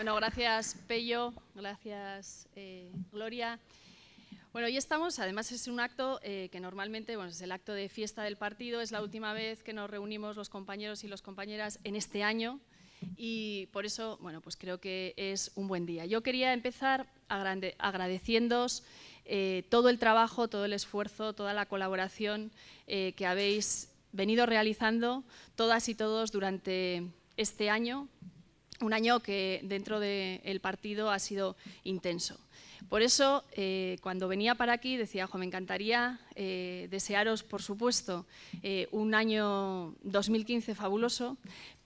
Bueno, gracias Pello, gracias eh, Gloria. Bueno, hoy estamos, además es un acto eh, que normalmente, bueno, es el acto de fiesta del partido, es la última vez que nos reunimos los compañeros y las compañeras en este año y por eso, bueno, pues creo que es un buen día. Yo quería empezar agradeciéndoos eh, todo el trabajo, todo el esfuerzo, toda la colaboración que habéis venido realizando todas y todos durante este año un año que dentro del partido ha sido intenso. Por eso, eh, cuando venía para aquí, decía, me encantaría eh, desearos, por supuesto, eh, un año 2015 fabuloso,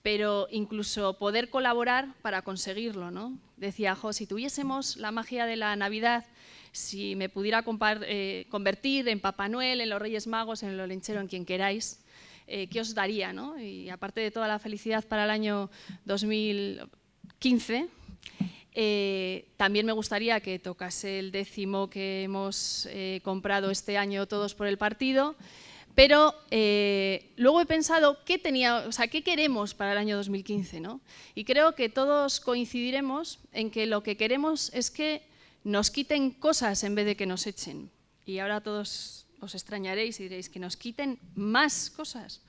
pero incluso poder colaborar para conseguirlo. ¿no? Decía, si tuviésemos la magia de la Navidad, si me pudiera convertir en Papá Noel, en los Reyes Magos, en el Olenchero, en quien queráis, eh, qué os daría, ¿no? Y aparte de toda la felicidad para el año 2015, eh, también me gustaría que tocase el décimo que hemos eh, comprado este año todos por el partido, pero luego he pensado qué, tenía, o sea, qué queremos para el año 2015, ¿no? Y creo que todos coincidiremos en que lo que queremos es que nos quiten cosas en vez de que nos echen. Y ahora todos os extrañaréis y diréis que nos quiten más cosas.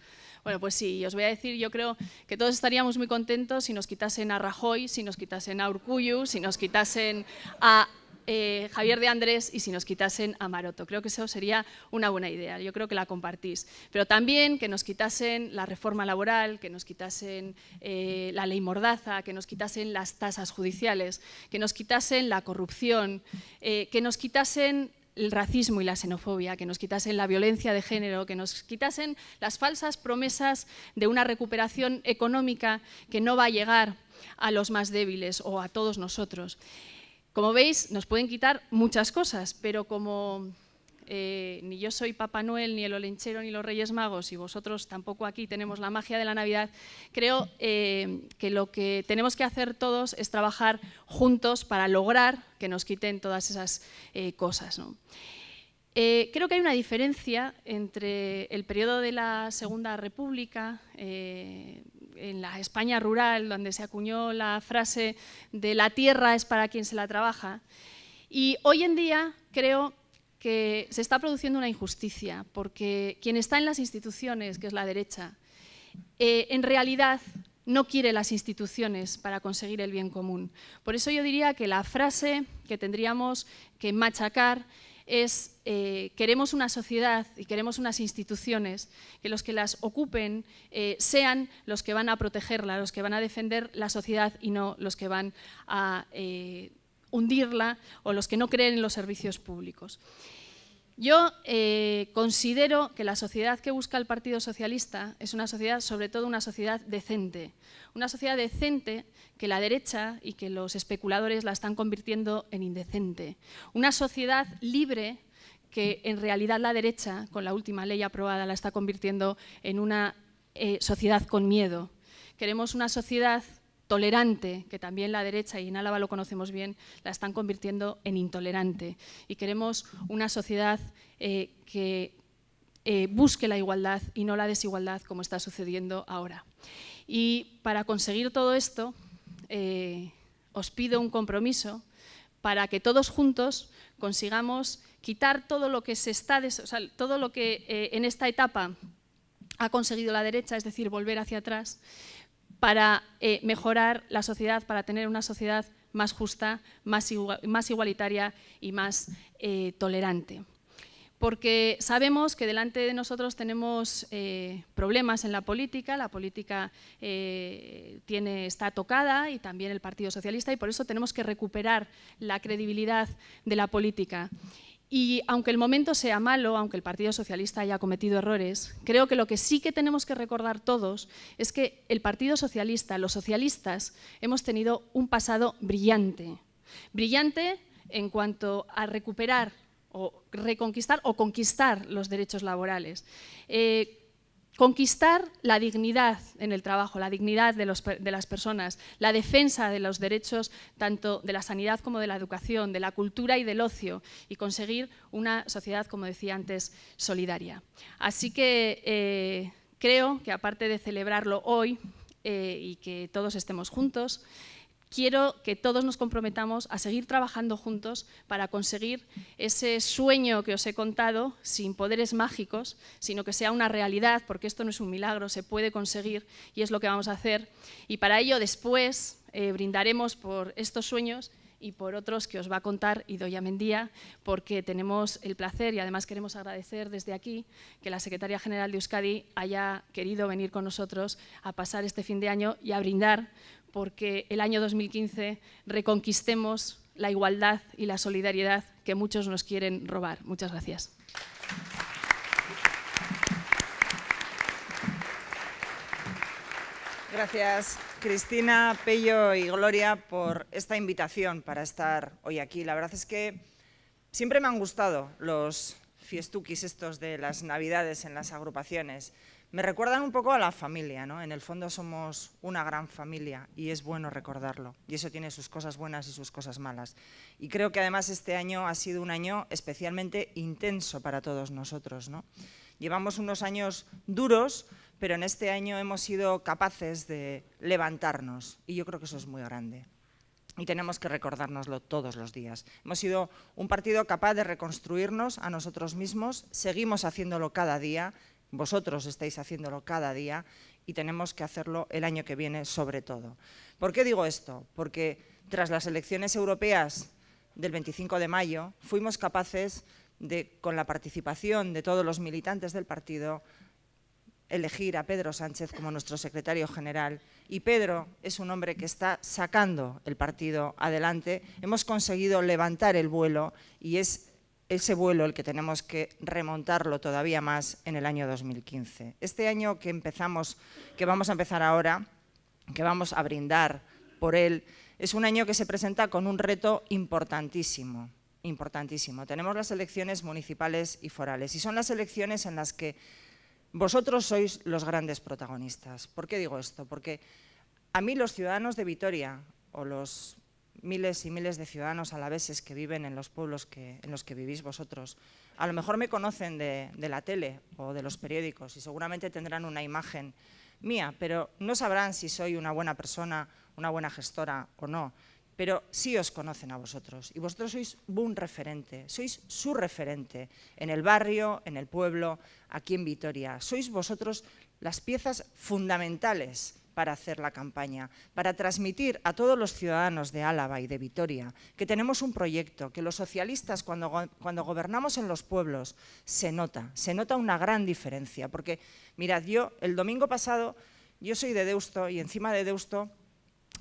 Bueno, pues sí, os voy a decir, yo creo que todos estaríamos muy contentos si nos quitasen a Rajoy, si nos quitasen a Urcuyu, si nos quitasen a eh, Javier de Andrés y si nos quitasen a Maroto. Creo que eso sería una buena idea, yo creo que la compartís. Pero también que nos quitasen la reforma laboral, que nos quitasen eh, la ley mordaza, que nos quitasen las tasas judiciales, que nos quitasen la corrupción, eh, que nos quitasen el racismo y la xenofobia, que nos quitasen la violencia de género, que nos quitasen las falsas promesas de una recuperación económica que no va a llegar a los más débiles o a todos nosotros. Como veis, nos pueden quitar muchas cosas, pero como eh, ni yo soy Papá Noel, ni el Olenchero, ni los Reyes Magos, y vosotros tampoco aquí tenemos la magia de la Navidad, creo eh, que lo que tenemos que hacer todos es trabajar juntos para lograr que nos quiten todas esas eh, cosas. creo que hay una diferencia entre el periodo de la Segunda República, en la España rural, donde se acuñó la frase de la tierra es para quien se la trabaja, y hoy en día creo que se está produciendo una injusticia, porque quien está en las instituciones, que es la derecha, eh, en realidad no quiere las instituciones para conseguir el bien común. Por eso yo diría que la frase que tendríamos que machacar es eh, queremos una sociedad y queremos unas instituciones que los que las ocupen eh, sean los que van a protegerla, los que van a defender la sociedad y no los que van a hundirla o los que no creen en los servicios públicos. Yo eh, considero que la sociedad que busca el Partido Socialista es una sociedad, sobre todo una sociedad decente. Una sociedad decente que la derecha y que los especuladores la están convirtiendo en indecente. Una sociedad libre que en realidad la derecha, con la última ley aprobada, la está convirtiendo en una eh, sociedad con miedo. Queremos una sociedad tolerante, que también la derecha, y en Álava lo conocemos bien, la están convirtiendo en intolerante. Y queremos una sociedad eh, que eh, busque la igualdad y no la desigualdad como está sucediendo ahora. Y para conseguir todo esto, eh, os pido un compromiso para que todos juntos consigamos quitar todo lo que se está, todo lo que en esta etapa ha conseguido la derecha, es decir, volver hacia atrás, para eh, mejorar la sociedad, para tener una sociedad más justa, más, igualitaria y más eh, tolerante. Porque sabemos que delante de nosotros tenemos eh, problemas en la política, la política está tocada y también el Partido Socialista y por eso tenemos que recuperar la credibilidad de la política. Y aunque el momento sea malo, aunque el Partido Socialista haya cometido errores, creo que lo que sí que tenemos que recordar todos es que el Partido Socialista, los socialistas, hemos tenido un pasado brillante. Brillante en cuanto a recuperar o reconquistar o conquistar los derechos laborales. Eh, Conquistar la dignidad en el trabajo, la dignidad de, las personas, la defensa de los derechos tanto de la sanidad como de la educación, de la cultura y del ocio, y conseguir una sociedad, como decía antes, solidaria. Así que eh, creo que aparte de celebrarlo hoy eh, y que todos estemos juntos, quiero que todos nos comprometamos a seguir trabajando juntos para conseguir ese sueño que os he contado, sin poderes mágicos, sino que sea una realidad, porque esto no es un milagro, se puede conseguir y es lo que vamos a hacer. Y para ello después eh, brindaremos por estos sueños y por otros que os va a contar Idoya Mendía, porque tenemos el placer y además queremos agradecer desde aquí que la Secretaria General de Euskadi haya querido venir con nosotros a pasar este fin de año y a brindar porque el año 2015 reconquistemos la igualdad y la solidaridad que muchos nos quieren robar. Muchas gracias. Gracias, Cristina, Pello y Gloria, por esta invitación para estar hoy aquí. La verdad es que siempre me han gustado los fiestuquis estos de las navidades en las agrupaciones me recuerdan un poco a la familia, ¿no? En el fondo somos una gran familia y es bueno recordarlo. Y eso tiene sus cosas buenas y sus cosas malas. Y creo que además este año ha sido un año especialmente intenso para todos nosotros, ¿no? Llevamos unos años duros, pero en este año hemos sido capaces de levantarnos y yo creo que eso es muy grande. Y tenemos que recordárnoslo todos los días. Hemos sido un partido capaz de reconstruirnos a nosotros mismos, seguimos haciéndolo cada día vosotros estáis haciéndolo cada día y tenemos que hacerlo el año que viene sobre todo. ¿Por qué digo esto? Porque tras las elecciones europeas del 25 de mayo fuimos capaces de, con la participación de todos los militantes del partido, elegir a Pedro Sánchez como nuestro secretario general y Pedro es un hombre que está sacando el partido adelante. Hemos conseguido levantar el vuelo y es ese vuelo el que tenemos que remontarlo todavía más en el año 2015. Este año que empezamos, que vamos a empezar ahora, que vamos a brindar por él, es un año que se presenta con un reto importantísimo, importantísimo. Tenemos las elecciones municipales y forales y son las elecciones en las que vosotros sois los grandes protagonistas. ¿Por qué digo esto? Porque a mí los ciudadanos de Vitoria o los miles y miles de ciudadanos alaveses que viven en los pueblos en los que vivís vosotros. A lo mejor me conocen de, de la tele o de los periódicos y seguramente tendrán una imagen mía, pero no sabrán si soy una buena persona, una buena gestora o no. Pero sí os conocen a vosotros y vosotros sois un referente, sois su referente en el barrio, en el pueblo, aquí en Vitoria. Sois vosotros las piezas fundamentales para hacer la campaña, para transmitir a todos los ciudadanos de Álava y de Vitoria que tenemos un proyecto, que los socialistas cuando, cuando gobernamos en los pueblos se nota, se nota una gran diferencia, porque mirad, yo el domingo pasado, yo soy de Deusto y encima de Deusto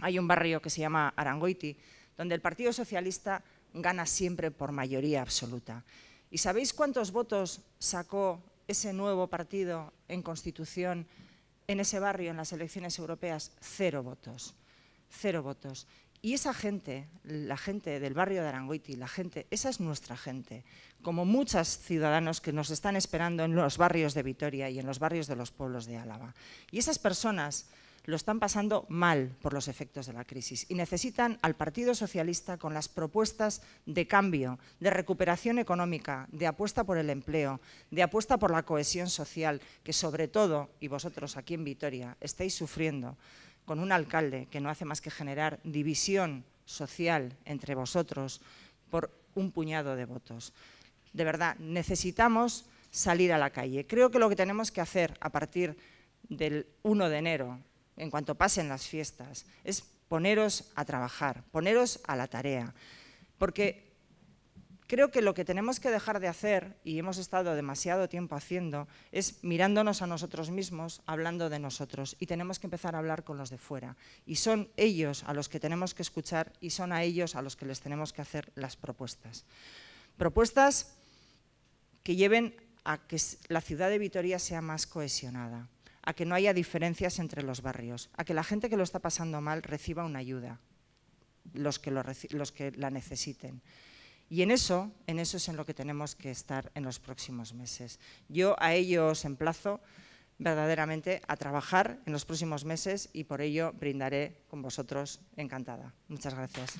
hay un barrio que se llama Arangoiti, donde el Partido Socialista gana siempre por mayoría absoluta. ¿Y sabéis cuántos votos sacó ese nuevo partido en Constitución? en ese barrio, en las elecciones europeas, cero votos, cero votos. Y esa gente, la gente del barrio de Arangoiti, la gente, esa es nuestra gente, como muchos ciudadanos que nos están esperando en los barrios de Vitoria y en los barrios de los pueblos de Álava. Y esas personas lo están pasando mal por los efectos de la crisis y necesitan al Partido Socialista con las propuestas de cambio, de recuperación económica, de apuesta por el empleo, de apuesta por la cohesión social, que sobre todo, y vosotros aquí en Vitoria, estáis sufriendo con un alcalde que no hace más que generar división social entre vosotros por un puñado de votos. De verdad, necesitamos salir a la calle. Creo que lo que tenemos que hacer a partir del 1 de enero en cuanto pasen las fiestas, es poneros a trabajar, poneros a la tarea. Porque creo que lo que tenemos que dejar de hacer, y hemos estado demasiado tiempo haciendo, es mirándonos a nosotros mismos, hablando de nosotros, y tenemos que empezar a hablar con los de fuera. Y son ellos a los que tenemos que escuchar y son a ellos a los que les tenemos que hacer las propuestas. Propuestas que lleven a que la ciudad de Vitoria sea más cohesionada, a que no haya diferencias entre los barrios, a que la gente que lo está pasando mal reciba una ayuda, los que, la necesiten. Y en eso, en eso es en lo que tenemos que estar en los próximos meses. Yo a ello os emplazo verdaderamente a trabajar en los próximos meses y por ello brindaré con vosotros encantada. Muchas gracias.